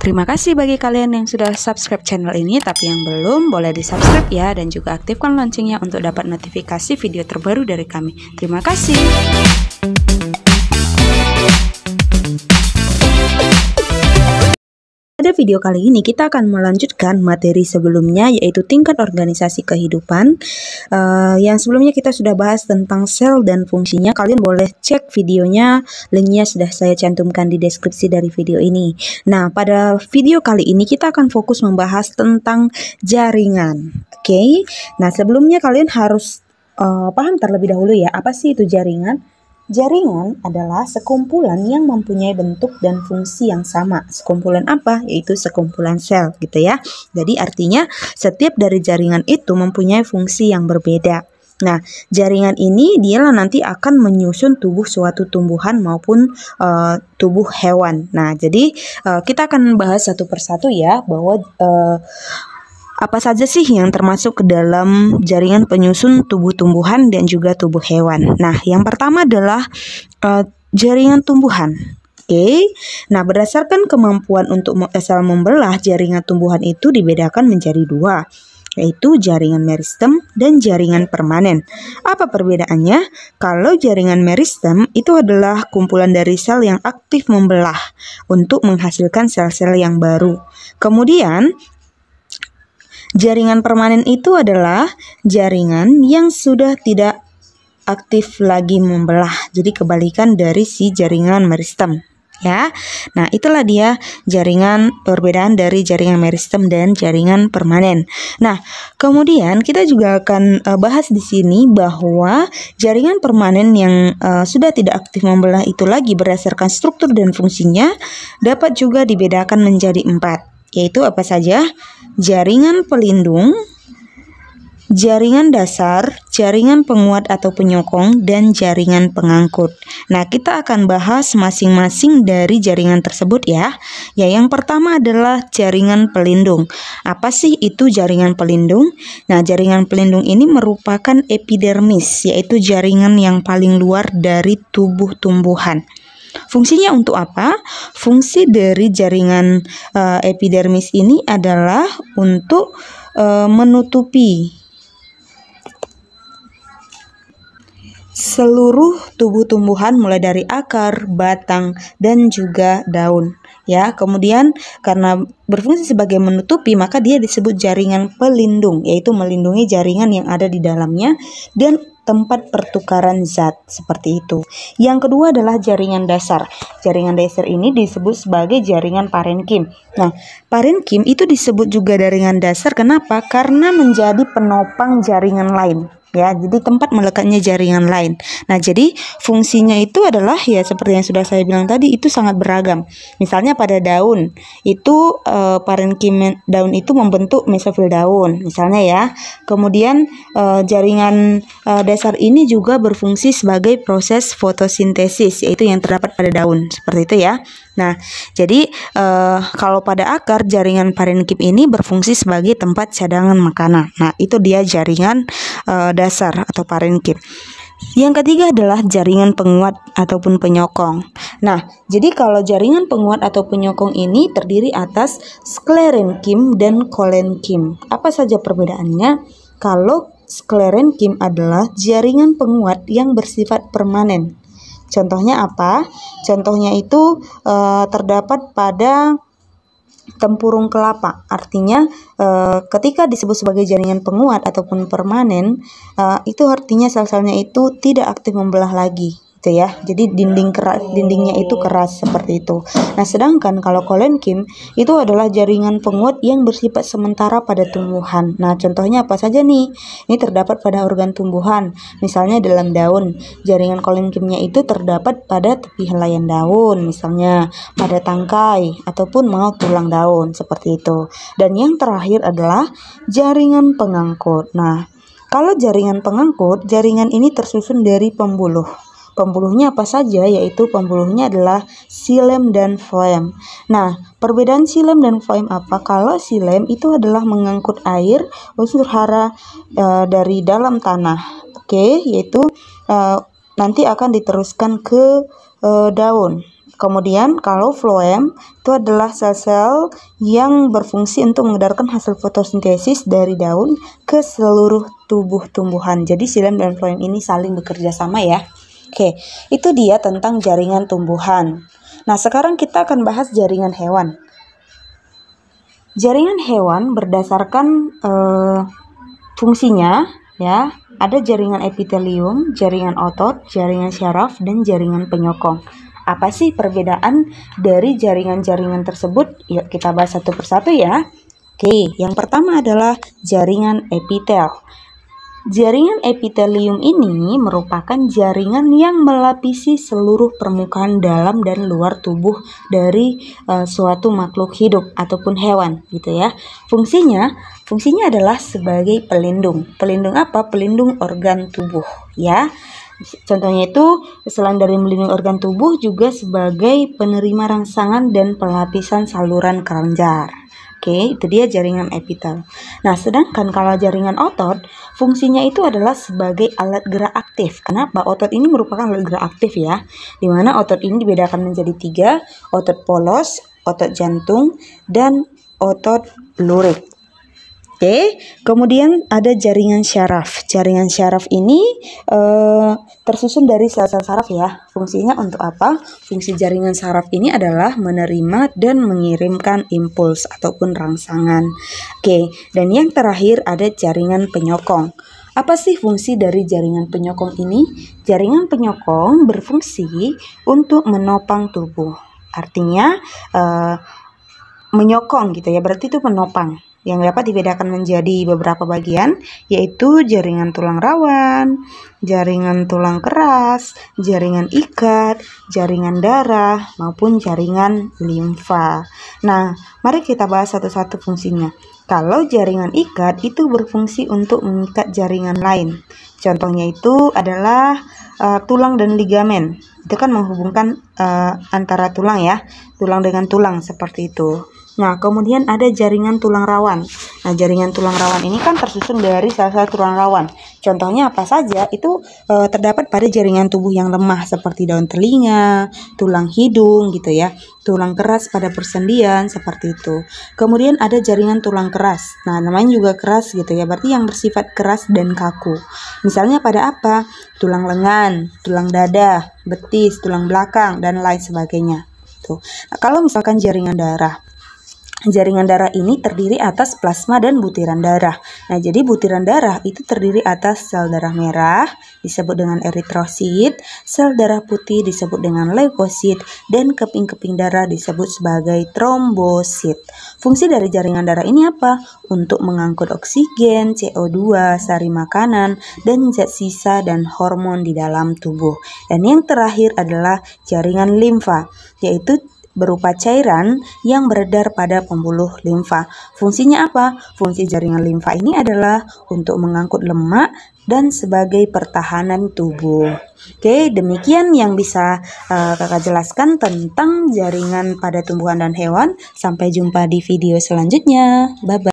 Terima kasih bagi kalian yang sudah subscribe channel ini, tapi yang belum boleh di-subscribe ya, dan juga aktifkan loncengnya untuk dapat notifikasi video terbaru dari kami. Terima kasih. Pada video kali ini kita akan melanjutkan materi sebelumnya yaitu tingkat organisasi kehidupan uh, yang sebelumnya kita sudah bahas tentang sel dan fungsinya kalian boleh cek videonya linknya sudah saya cantumkan di deskripsi dari video ini nah pada video kali ini kita akan fokus membahas tentang jaringan oke okay? nah sebelumnya kalian harus uh, paham terlebih dahulu ya apa sih itu jaringan Jaringan adalah sekumpulan yang mempunyai bentuk dan fungsi yang sama. Sekumpulan apa? Yaitu sekumpulan sel, gitu ya. Jadi artinya setiap dari jaringan itu mempunyai fungsi yang berbeda. Nah, jaringan ini dialah nanti akan menyusun tubuh suatu tumbuhan maupun e, tubuh hewan. Nah, jadi e, kita akan bahas satu persatu ya bahwa e, apa saja sih yang termasuk ke dalam jaringan penyusun tubuh tumbuhan dan juga tubuh hewan? Nah, yang pertama adalah uh, jaringan tumbuhan. Oke, okay. nah berdasarkan kemampuan untuk eh, sel membelah jaringan tumbuhan itu dibedakan menjadi dua, yaitu jaringan meristem dan jaringan permanen. Apa perbedaannya? Kalau jaringan meristem itu adalah kumpulan dari sel yang aktif membelah untuk menghasilkan sel-sel yang baru. Kemudian, Jaringan permanen itu adalah jaringan yang sudah tidak aktif lagi membelah. Jadi kebalikan dari si jaringan meristem ya. Nah, itulah dia jaringan perbedaan dari jaringan meristem dan jaringan permanen. Nah, kemudian kita juga akan uh, bahas di sini bahwa jaringan permanen yang uh, sudah tidak aktif membelah itu lagi berdasarkan struktur dan fungsinya dapat juga dibedakan menjadi empat yaitu apa saja? Jaringan pelindung, jaringan dasar, jaringan penguat atau penyokong, dan jaringan pengangkut. Nah, kita akan bahas masing-masing dari jaringan tersebut ya. Ya, yang pertama adalah jaringan pelindung. Apa sih itu jaringan pelindung? Nah, jaringan pelindung ini merupakan epidermis, yaitu jaringan yang paling luar dari tubuh tumbuhan. Fungsinya untuk apa? Fungsi dari jaringan uh, epidermis ini adalah untuk uh, menutupi seluruh tubuh tumbuhan mulai dari akar, batang, dan juga daun ya. Kemudian karena berfungsi sebagai menutupi maka dia disebut jaringan pelindung yaitu melindungi jaringan yang ada di dalamnya dan tempat pertukaran zat seperti itu. Yang kedua adalah jaringan dasar. Jaringan dasar ini disebut sebagai jaringan parenkim. Nah, parenkim itu disebut juga jaringan dasar kenapa? Karena menjadi penopang jaringan lain ya. Jadi tempat melekatnya jaringan lain. Nah, jadi fungsinya itu adalah ya seperti yang sudah saya bilang tadi itu sangat beragam. Misalnya pada daun itu e, eh, parenkim daun itu membentuk mesofil daun misalnya ya. Kemudian e, jaringan e, dasar ini juga berfungsi sebagai proses fotosintesis yaitu yang terdapat pada daun seperti itu ya. Nah, jadi e, kalau pada akar jaringan parenkim ini berfungsi sebagai tempat cadangan makanan. Nah, itu dia jaringan e, dasar atau parenkim. Yang ketiga adalah jaringan penguat ataupun penyokong. Nah, jadi kalau jaringan penguat atau penyokong ini terdiri atas sklerenkim dan kolenkim. Apa saja perbedaannya? Kalau sklerenkim adalah jaringan penguat yang bersifat permanen. Contohnya apa? Contohnya itu e, terdapat pada tempurung kelapa. Artinya e, ketika disebut sebagai jaringan penguat ataupun permanen, e, itu artinya sel-selnya itu tidak aktif membelah lagi gitu ya. Jadi dinding keras, dindingnya itu keras seperti itu. Nah, sedangkan kalau kolenkim itu adalah jaringan penguat yang bersifat sementara pada tumbuhan. Nah, contohnya apa saja nih? Ini terdapat pada organ tumbuhan, misalnya dalam daun. Jaringan kolenkimnya itu terdapat pada tepi helaian daun, misalnya pada tangkai ataupun mau tulang daun seperti itu. Dan yang terakhir adalah jaringan pengangkut. Nah, kalau jaringan pengangkut, jaringan ini tersusun dari pembuluh Pembuluhnya apa saja? Yaitu pembuluhnya adalah silem dan phloem. Nah, perbedaan silem dan phloem apa? Kalau silem itu adalah mengangkut air unsur hara uh, dari dalam tanah. Oke, okay, yaitu uh, nanti akan diteruskan ke uh, daun. Kemudian kalau floem itu adalah sel-sel yang berfungsi untuk mengedarkan hasil fotosintesis dari daun ke seluruh tubuh tumbuhan. Jadi silem dan floem ini saling bekerja sama ya. Oke, itu dia tentang jaringan tumbuhan. Nah, sekarang kita akan bahas jaringan hewan. Jaringan hewan berdasarkan eh, fungsinya ya, ada jaringan epitelium, jaringan otot, jaringan syaraf dan jaringan penyokong apa sih perbedaan dari jaringan-jaringan tersebut? Yuk kita bahas satu persatu ya. Oke, yang pertama adalah jaringan epitel. Jaringan epitelium ini merupakan jaringan yang melapisi seluruh permukaan dalam dan luar tubuh dari e, suatu makhluk hidup ataupun hewan gitu ya. Fungsinya, fungsinya adalah sebagai pelindung. Pelindung apa? Pelindung organ tubuh ya. Contohnya itu selain dari melindungi organ tubuh juga sebagai penerima rangsangan dan pelapisan saluran kelenjar. Oke, itu dia jaringan epitel. Nah, sedangkan kalau jaringan otot, fungsinya itu adalah sebagai alat gerak aktif. Kenapa? Otot ini merupakan alat gerak aktif ya, dimana otot ini dibedakan menjadi tiga, otot polos, otot jantung, dan otot lurik. Oke, kemudian ada jaringan syaraf. Jaringan syaraf ini eh, tersusun dari sel-sel saraf ya. Fungsinya untuk apa? Fungsi jaringan saraf ini adalah menerima dan mengirimkan impuls ataupun rangsangan. Oke, dan yang terakhir ada jaringan penyokong. Apa sih fungsi dari jaringan penyokong ini? Jaringan penyokong berfungsi untuk menopang tubuh. Artinya eh, menyokong gitu ya, berarti itu menopang yang dapat dibedakan menjadi beberapa bagian yaitu jaringan tulang rawan, jaringan tulang keras, jaringan ikat, jaringan darah maupun jaringan limfa. Nah, mari kita bahas satu-satu fungsinya. Kalau jaringan ikat itu berfungsi untuk mengikat jaringan lain. Contohnya itu adalah uh, tulang dan ligamen. Itu kan menghubungkan uh, antara tulang ya, tulang dengan tulang seperti itu. Nah, kemudian ada jaringan tulang rawan. Nah, jaringan tulang rawan ini kan tersusun dari sel-sel tulang rawan. Contohnya apa saja? Itu e, terdapat pada jaringan tubuh yang lemah seperti daun telinga, tulang hidung gitu ya, tulang keras pada persendian seperti itu. Kemudian ada jaringan tulang keras. Nah, namanya juga keras gitu ya. Berarti yang bersifat keras dan kaku. Misalnya pada apa? Tulang lengan, tulang dada, betis, tulang belakang dan lain sebagainya. Tuh. Nah, kalau misalkan jaringan darah Jaringan darah ini terdiri atas plasma dan butiran darah. Nah, jadi butiran darah itu terdiri atas sel darah merah, disebut dengan eritrosit, sel darah putih disebut dengan leukosit, dan keping-keping darah disebut sebagai trombosit. Fungsi dari jaringan darah ini apa? Untuk mengangkut oksigen, CO2, sari makanan, dan zat sisa dan hormon di dalam tubuh. Dan yang terakhir adalah jaringan limfa, yaitu berupa cairan yang beredar pada pembuluh limfa. Fungsinya apa? Fungsi jaringan limfa ini adalah untuk mengangkut lemak dan sebagai pertahanan tubuh. Oke, demikian yang bisa uh, Kakak jelaskan tentang jaringan pada tumbuhan dan hewan. Sampai jumpa di video selanjutnya. Bye bye.